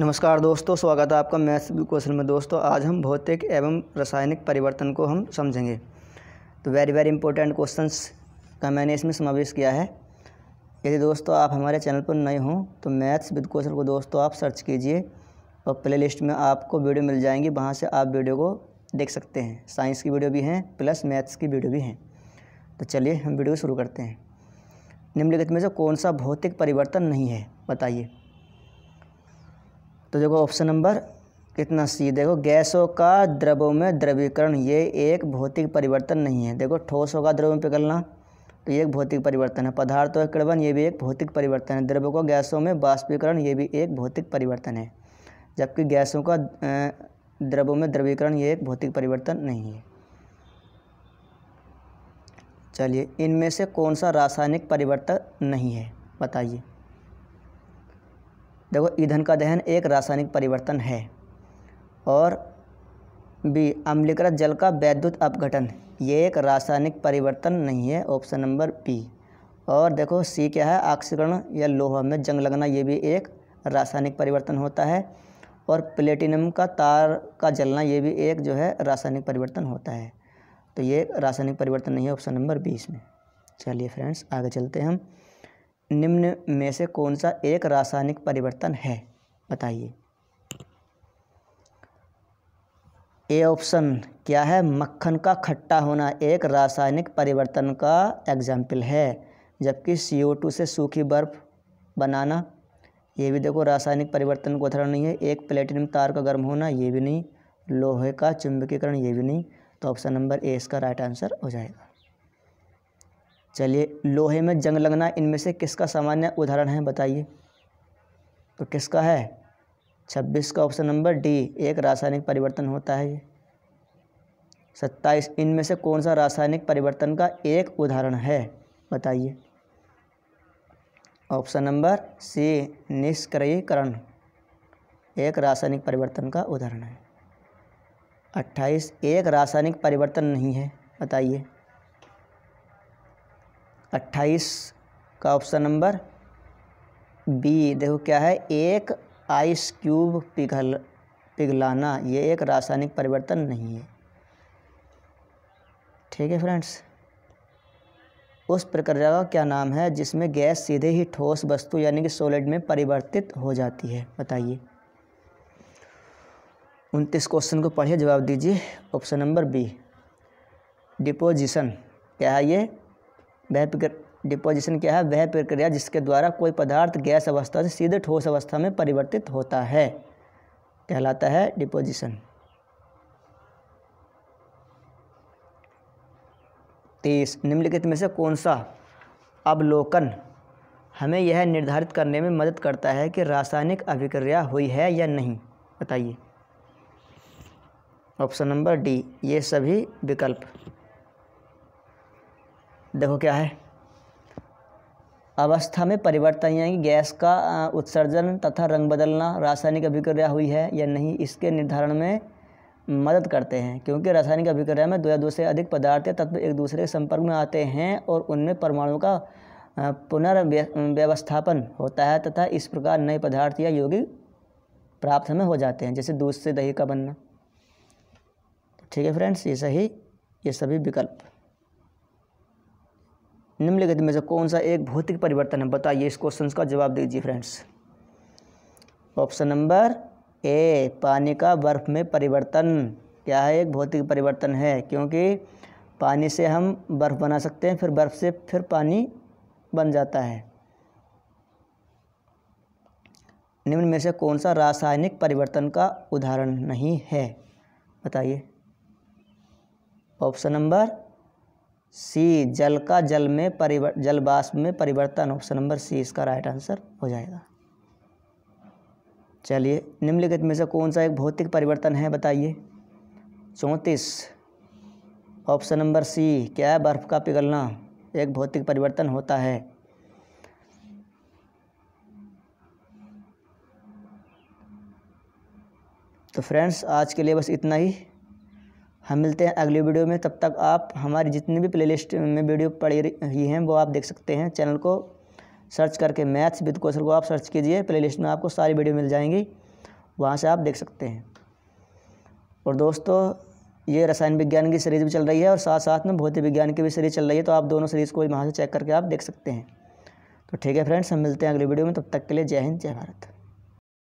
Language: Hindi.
नमस्कार दोस्तों स्वागत है आपका मैथ्स क्वेश्चन में दोस्तों आज हम भौतिक एवं रासायनिक परिवर्तन को हम समझेंगे तो वेरी वेरी इंपॉर्टेंट क्वेश्चंस का मैंने इसमें समावेश किया है यदि दोस्तों आप हमारे चैनल पर नए हों तो मैथ्स विद क्वेश्चन को दोस्तों आप सर्च कीजिए और प्ले लिस्ट में आपको वीडियो मिल जाएंगी वहाँ से आप वीडियो को देख सकते हैं साइंस की वीडियो भी हैं प्लस मैथ्स की वीडियो भी हैं तो चलिए हम वीडियो शुरू करते हैं निम्नलिखित में से कौन सा भौतिक परिवर्तन नहीं है बताइए तो देखो ऑप्शन नंबर कितना सी देखो गैसों का द्रवों में द्रवीकरण ये एक भौतिक परिवर्तन नहीं है देखो ठोसों का द्रव में पिघलना तो ये एक भौतिक परिवर्तन है पदार्थों का किड़वन ये भी एक भौतिक परिवर्तन है द्रव्यों को गैसों में बाष्पीकरण ये भी एक भौतिक परिवर्तन है जबकि गैसों का द्रवों में द्रवीकरण ये एक भौतिक परिवर्तन नहीं है चलिए इनमें से कौन सा रासायनिक परिवर्तन नहीं है बताइए देखो ईंधन का दहन एक रासायनिक परिवर्तन है और बी अम्लीकृत जल का वैद्युत अपघटन ये एक रासायनिक परिवर्तन नहीं है ऑप्शन नंबर बी और देखो सी क्या है ऑक्सीकरण या लोहा में जंग लगना ये भी एक रासायनिक परिवर्तन होता है और प्लेटिनम का तार का जलना ये भी एक जो है रासायनिक परिवर्तन होता है तो ये रासायनिक परिवर्तन नहीं है ऑप्शन नंबर बी इसमें चलिए फ्रेंड्स आगे चलते हैं हम निम्न में से कौन सा एक रासायनिक परिवर्तन है बताइए ए ऑप्शन क्या है मक्खन का खट्टा होना एक रासायनिक परिवर्तन का एग्जाम्पल है जबकि सी ओ टू से सूखी बर्फ़ बनाना ये भी देखो रासायनिक परिवर्तन को उदाहरण नहीं है एक प्लेटिनम तार का गर्म होना ये भी नहीं लोहे का चुंबकीकरण ये भी नहीं तो ऑप्शन नंबर ए इसका राइट आंसर हो जाएगा चलिए लोहे में जंग लगना इनमें से किसका सामान्य उदाहरण है बताइए तो किसका है छब्बीस का ऑप्शन नंबर डी एक रासायनिक परिवर्तन होता है ये सत्ताईस इनमें से कौन सा रासायनिक परिवर्तन का एक उदाहरण है बताइए ऑप्शन नंबर सी निष्क्रियकरण एक रासायनिक परिवर्तन का उदाहरण है अट्ठाईस एक रासायनिक परिवर्तन नहीं है बताइए अट्ठाईस का ऑप्शन नंबर बी देखो क्या है एक आइस क्यूब पिघल पिघलाना ये एक रासायनिक परिवर्तन नहीं है ठीक है फ्रेंड्स उस प्रक्रिया का क्या नाम है जिसमें गैस सीधे ही ठोस वस्तु यानी कि सॉलिड में परिवर्तित हो जाती है बताइए उनतीस क्वेश्चन को पढ़िए जवाब दीजिए ऑप्शन नंबर बी डिपोजिशन क्या है ये वह डिपोजिशन क्या है वह प्रक्रिया जिसके द्वारा कोई पदार्थ गैस अवस्था से सीधे ठोस अवस्था में परिवर्तित होता है कहलाता है डिपोजिशन तीस निम्नलिखित में से कौन सा अवलोकन हमें यह निर्धारित करने में मदद करता है कि रासायनिक अभिक्रिया हुई है या नहीं बताइए ऑप्शन नंबर डी ये सभी विकल्प देखो क्या है अवस्था में परिवर्तन यानी गैस का उत्सर्जन तथा रंग बदलना रासायनिक अभिक्रिया हुई है या नहीं इसके निर्धारण में मदद करते हैं क्योंकि रासायनिक अभिक्रिया में दो या दो से अधिक पदार्थ या तत्व एक दूसरे के संपर्क में आते हैं और उनमें परमाणुओं का पुनर्व्यवस्थापन होता है तथा इस प्रकार नए पदार्थ या यौगिक प्राप्त हमें हो जाते हैं जैसे दूध से दही का बनना ठीक है फ्रेंड्स ये सही ये सभी विकल्प निम्नलिखित में से कौन सा एक भौतिक परिवर्तन है बताइए इस क्वेश्चन का जवाब दीजिए फ्रेंड्स ऑप्शन नंबर ए पानी का बर्फ़ में परिवर्तन क्या है एक भौतिक परिवर्तन है क्योंकि पानी से हम बर्फ़ बना सकते हैं फिर बर्फ़ से फिर पानी बन जाता है निम्न में से कौन सा रासायनिक परिवर्तन का उदाहरण नहीं है बताइए ऑप्शन नंबर सी जल का जल में परिवर्तन जल बाष्प में परिवर्तन ऑप्शन नंबर सी इसका राइट आंसर हो जाएगा चलिए निम्नलिखित में से कौन सा एक भौतिक परिवर्तन है बताइए चौंतीस ऑप्शन नंबर सी क्या है बर्फ़ का पिघलना एक भौतिक परिवर्तन होता है तो फ्रेंड्स आज के लिए बस इतना ही हम मिलते हैं अगली वीडियो में तब तक आप हमारी जितनी भी प्लेलिस्ट में वीडियो पड़ी रही हैं वो आप देख सकते हैं चैनल को सर्च करके मैथ्स विद कौशल को आप सर्च कीजिए प्लेलिस्ट में आपको सारी वीडियो मिल जाएंगी वहाँ से आप देख सकते हैं और दोस्तों ये रसायन विज्ञान की सीरीज़ भी चल रही है और साथ साथ में भौतिक विज्ञान की भी सीरीज़ चल रही है तो आप दोनों सीरीज़ को वहाँ से चेक करके आप देख सकते हैं तो ठीक है फ्रेंड्स हम मिलते हैं अगली वीडियो में तब तक के लिए जय हिंद जय भारत